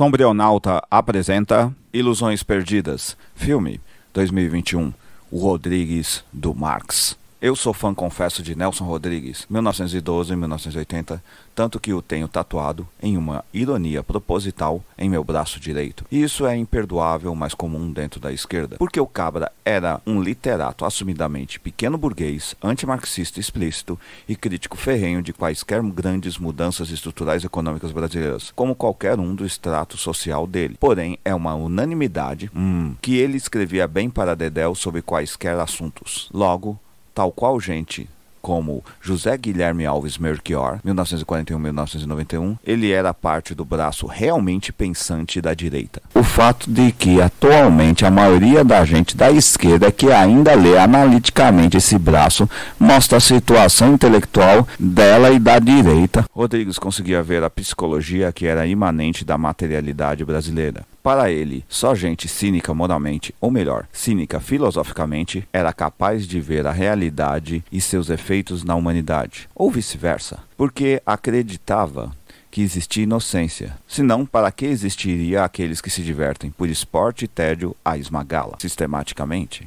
Sombrionauta apresenta Ilusões Perdidas, filme 2021, Rodrigues do Marx. Eu sou fã, confesso, de Nelson Rodrigues, 1912-1980, tanto que o tenho tatuado, em uma ironia proposital, em meu braço direito. E isso é imperdoável, mas comum dentro da esquerda, porque o Cabra era um literato assumidamente pequeno burguês, antimarxista explícito e crítico ferrenho de quaisquer grandes mudanças estruturais econômicas brasileiras, como qualquer um do extrato social dele. Porém, é uma unanimidade hum, que ele escrevia bem para Dedéu sobre quaisquer assuntos. Logo, tal qual gente como José Guilherme Alves Melchior, 1941-1991, ele era parte do braço realmente pensante da direita. O fato de que atualmente a maioria da gente da esquerda que ainda lê analiticamente esse braço mostra a situação intelectual dela e da direita. Rodrigues conseguia ver a psicologia que era imanente da materialidade brasileira. Para ele, só gente cínica moralmente, ou melhor, cínica filosoficamente, era capaz de ver a realidade e seus efeitos na humanidade, ou vice-versa, porque acreditava que existia inocência. Senão, para que existiria aqueles que se divertem por esporte e tédio a esmagá-la sistematicamente?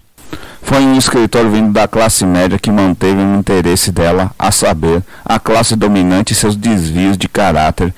Foi um escritor vindo da classe média que manteve o interesse dela, a saber, a classe dominante e seus desvios de caráter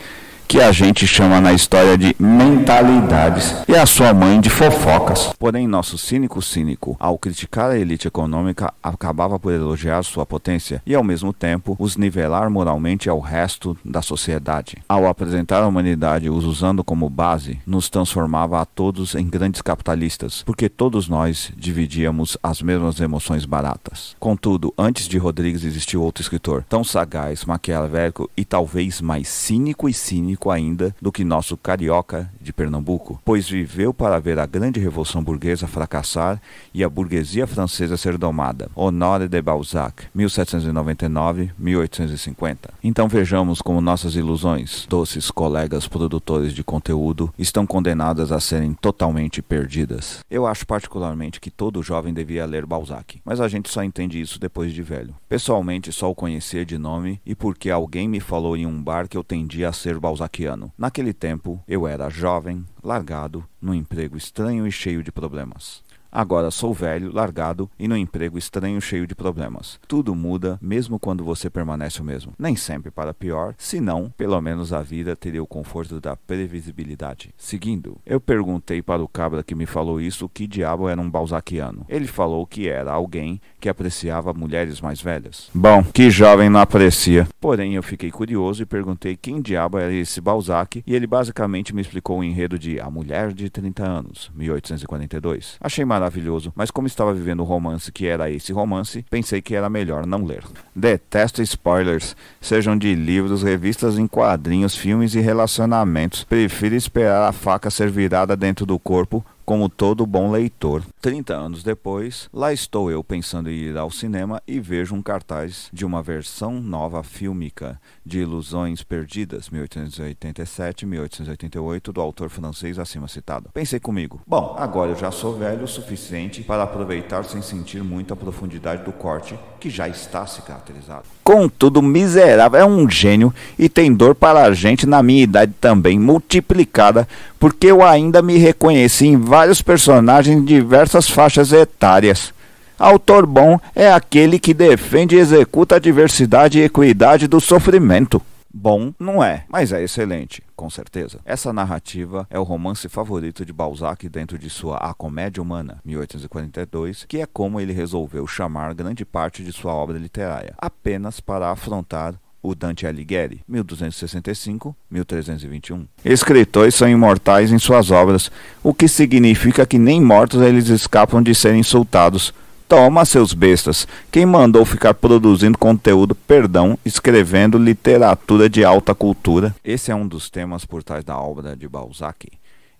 que a gente chama na história de mentalidades, e a sua mãe de fofocas. Porém, nosso cínico cínico, ao criticar a elite econômica, acabava por elogiar sua potência e, ao mesmo tempo, os nivelar moralmente ao resto da sociedade. Ao apresentar a humanidade os usando como base, nos transformava a todos em grandes capitalistas, porque todos nós dividíamos as mesmas emoções baratas. Contudo, antes de Rodrigues existiu outro escritor, tão sagaz, maquiavélico e talvez mais cínico e cínico único ainda do que nosso carioca de Pernambuco, pois viveu para ver a grande revolução burguesa fracassar e a burguesia francesa ser domada. Honoré de Balzac, 1799-1850. Então vejamos como nossas ilusões, doces colegas produtores de conteúdo, estão condenadas a serem totalmente perdidas. Eu acho particularmente que todo jovem devia ler Balzac, mas a gente só entende isso depois de velho. Pessoalmente, só o conhecia de nome e porque alguém me falou em um bar que eu tendia a ser Balzac Saquiano. Naquele tempo, eu era jovem, largado, num emprego estranho e cheio de problemas. Agora sou velho, largado e num emprego estranho cheio de problemas. Tudo muda, mesmo quando você permanece o mesmo. Nem sempre para pior, senão pelo menos a vida teria o conforto da previsibilidade. Seguindo, eu perguntei para o cabra que me falou isso que diabo era um balzaquiano. Ele falou que era alguém que apreciava mulheres mais velhas. Bom, que jovem não aprecia. Porém, eu fiquei curioso e perguntei quem diabo era esse Balzac e ele basicamente me explicou o enredo de A Mulher de 30 Anos, 1842. Achei maravilhoso maravilhoso, mas como estava vivendo o romance que era esse romance, pensei que era melhor não ler. Detesto spoilers, sejam de livros, revistas em quadrinhos, filmes e relacionamentos. Prefiro esperar a faca ser virada dentro do corpo como todo bom leitor. 30 anos depois, lá estou eu pensando em ir ao cinema e vejo um cartaz de uma versão nova fílmica de Ilusões Perdidas, 1887-1888, do autor francês acima citado. Pensei comigo, bom, agora eu já sou velho o suficiente para aproveitar sem sentir muito a profundidade do corte que já está se caracterizado. Contudo, miserável é um gênio e tem dor para a gente na minha idade também, multiplicada, porque eu ainda me reconheci em vários personagens de diversas faixas etárias. Autor bom é aquele que defende e executa a diversidade e equidade do sofrimento. Bom não é, mas é excelente, com certeza. Essa narrativa é o romance favorito de Balzac dentro de sua A Comédia Humana, 1842, que é como ele resolveu chamar grande parte de sua obra literária, apenas para afrontar o Dante Alighieri, 1265-1321. Escritores são imortais em suas obras, o que significa que nem mortos eles escapam de serem insultados. Toma, seus bestas, quem mandou ficar produzindo conteúdo, perdão, escrevendo literatura de alta cultura? Esse é um dos temas por trás da obra de Balzac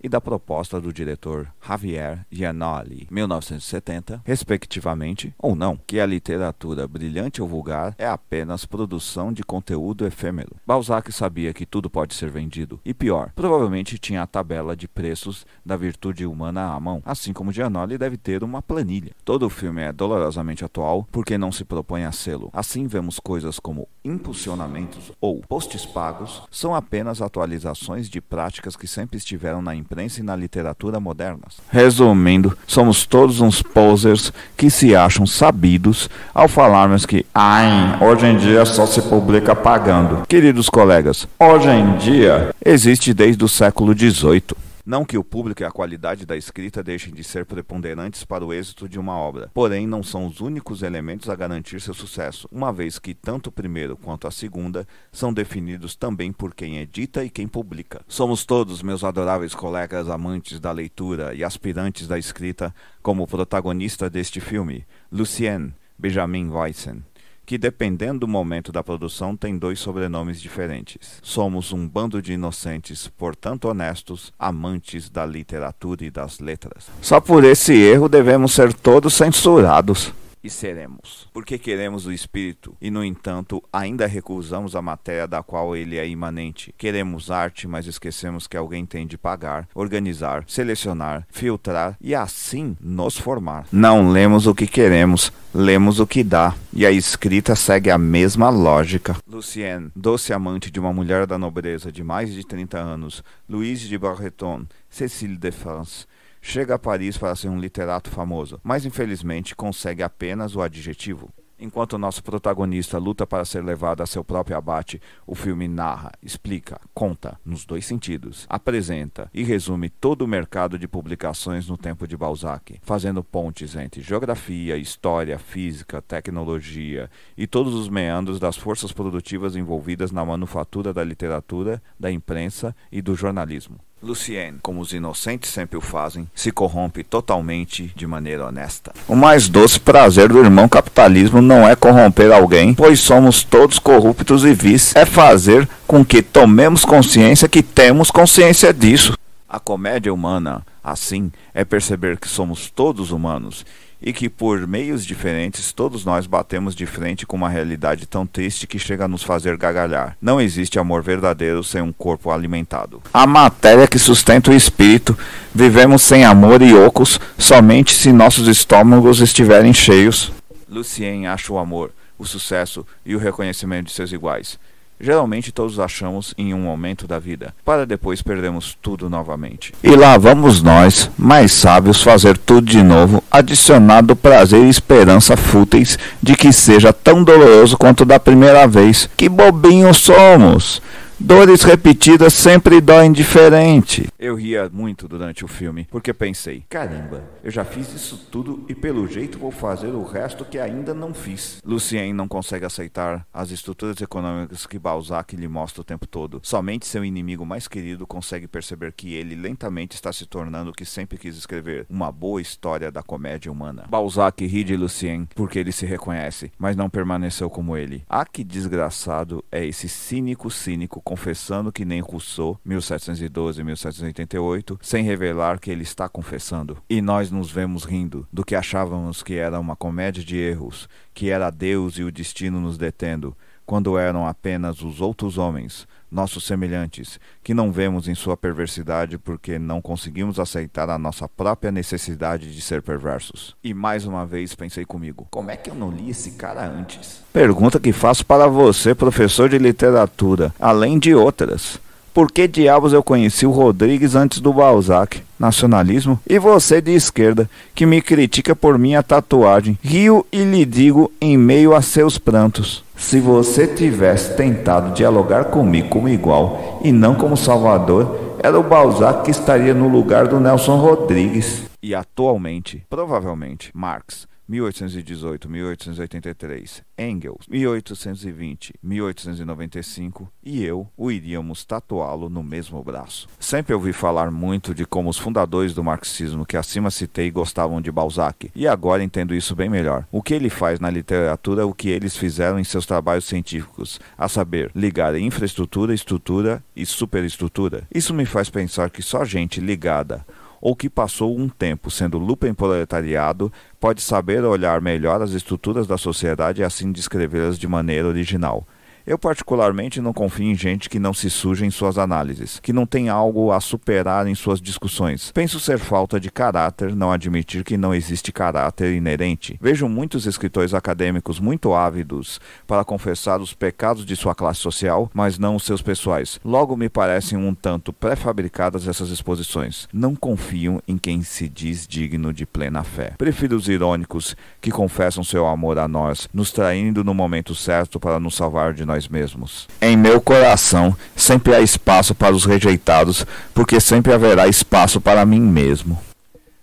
e da proposta do diretor Javier Giannoli, 1970, respectivamente, ou não, que a literatura brilhante ou vulgar é apenas produção de conteúdo efêmero. Balzac sabia que tudo pode ser vendido, e pior, provavelmente tinha a tabela de preços da virtude humana à mão, assim como Giannoli deve ter uma planilha. Todo o filme é dolorosamente atual porque não se propõe a selo. Assim vemos coisas como impulsionamentos ou postes pagos são apenas atualizações de práticas que sempre estiveram na empresa imprensa e na literatura modernas. Resumindo, somos todos uns posers que se acham sabidos ao falarmos que ai, hoje em dia só se publica pagando. Queridos colegas, hoje em dia existe desde o século XVIII. Não que o público e a qualidade da escrita deixem de ser preponderantes para o êxito de uma obra, porém não são os únicos elementos a garantir seu sucesso, uma vez que tanto o primeiro quanto a segunda são definidos também por quem edita e quem publica. Somos todos, meus adoráveis colegas amantes da leitura e aspirantes da escrita, como protagonista deste filme, Lucien Benjamin Weissen que, dependendo do momento da produção, tem dois sobrenomes diferentes. Somos um bando de inocentes, portanto honestos, amantes da literatura e das letras. Só por esse erro devemos ser todos censurados e seremos. Porque queremos o espírito e, no entanto, ainda recusamos a matéria da qual ele é imanente. Queremos arte, mas esquecemos que alguém tem de pagar, organizar, selecionar, filtrar e assim nos formar. Não lemos o que queremos, lemos o que dá. E a escrita segue a mesma lógica. Lucienne, doce amante de uma mulher da nobreza de mais de 30 anos, Louise de Barreton, Cécile de France, Chega a Paris para ser um literato famoso, mas infelizmente consegue apenas o adjetivo. Enquanto nosso protagonista luta para ser levado a seu próprio abate, o filme narra, explica, conta, nos dois sentidos, apresenta e resume todo o mercado de publicações no tempo de Balzac, fazendo pontes entre geografia, história, física, tecnologia e todos os meandros das forças produtivas envolvidas na manufatura da literatura, da imprensa e do jornalismo. Lucienne, como os inocentes sempre o fazem, se corrompe totalmente de maneira honesta. O mais doce prazer do irmão capitalismo não é corromper alguém, pois somos todos corruptos e vis, é fazer com que tomemos consciência que temos consciência disso. A comédia humana, assim, é perceber que somos todos humanos e que por meios diferentes todos nós batemos de frente com uma realidade tão triste que chega a nos fazer gargalhar. Não existe amor verdadeiro sem um corpo alimentado. A matéria que sustenta o espírito, vivemos sem amor e ocos somente se nossos estômagos estiverem cheios. Lucien acha o amor, o sucesso e o reconhecimento de seus iguais. Geralmente todos achamos em um momento da vida, para depois perdermos tudo novamente. E lá vamos nós, mais sábios, fazer tudo de novo, adicionado prazer e esperança fúteis de que seja tão doloroso quanto da primeira vez. Que bobinhos somos! Dores repetidas sempre doem diferente. Eu ria muito durante o filme, porque pensei: caramba, eu já fiz isso tudo e pelo jeito vou fazer o resto que ainda não fiz. Lucien não consegue aceitar as estruturas econômicas que Balzac lhe mostra o tempo todo. Somente seu inimigo mais querido consegue perceber que ele lentamente está se tornando o que sempre quis escrever: uma boa história da comédia humana. Balzac ri de Lucien porque ele se reconhece, mas não permaneceu como ele. Ah, que desgraçado é esse cínico, cínico confessando que nem Rousseau, 1712 1788, sem revelar que ele está confessando. E nós nos vemos rindo do que achávamos que era uma comédia de erros, que era Deus e o destino nos detendo, quando eram apenas os outros homens, nossos semelhantes, que não vemos em sua perversidade porque não conseguimos aceitar a nossa própria necessidade de ser perversos. E mais uma vez pensei comigo: como é que eu não li esse cara antes? Pergunta que faço para você, professor de literatura, além de outras. Por que diabos eu conheci o Rodrigues antes do Balzac? Nacionalismo? E você de esquerda, que me critica por minha tatuagem, rio e lhe digo em meio a seus prantos. Se você tivesse tentado dialogar comigo como igual e não como salvador, era o Balzac que estaria no lugar do Nelson Rodrigues. E atualmente, provavelmente, Marx 1818, 1883, Engels, 1820, 1895 e eu o iríamos tatuá-lo no mesmo braço. Sempre ouvi falar muito de como os fundadores do marxismo que acima citei gostavam de Balzac, e agora entendo isso bem melhor. O que ele faz na literatura é o que eles fizeram em seus trabalhos científicos, a saber, ligar infraestrutura, estrutura e superestrutura. Isso me faz pensar que só gente ligada ou que passou um tempo sendo em proletariado pode saber olhar melhor as estruturas da sociedade e assim descrevê-las de maneira original. Eu, particularmente, não confio em gente que não se suja em suas análises, que não tem algo a superar em suas discussões. Penso ser falta de caráter não admitir que não existe caráter inerente. Vejo muitos escritores acadêmicos muito ávidos para confessar os pecados de sua classe social, mas não os seus pessoais. Logo, me parecem um tanto pré-fabricadas essas exposições. Não confio em quem se diz digno de plena fé. Prefiro os irônicos que confessam seu amor a nós, nos traindo no momento certo para nos salvar de nós nós mesmos. Em meu coração sempre há espaço para os rejeitados, porque sempre haverá espaço para mim mesmo.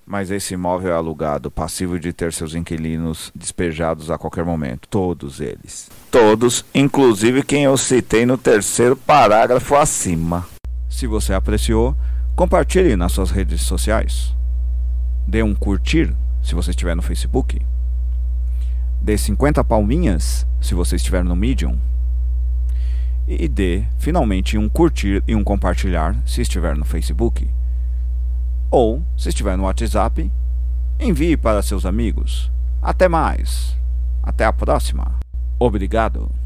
Mas esse imóvel é alugado, passivo de ter seus inquilinos despejados a qualquer momento. Todos eles. Todos, inclusive quem eu citei no terceiro parágrafo acima. Se você apreciou, compartilhe nas suas redes sociais. Dê um curtir, se você estiver no Facebook. Dê 50 palminhas, se você estiver no Medium e dê finalmente um curtir e um compartilhar se estiver no Facebook. Ou, se estiver no WhatsApp, envie para seus amigos. Até mais! Até a próxima! Obrigado!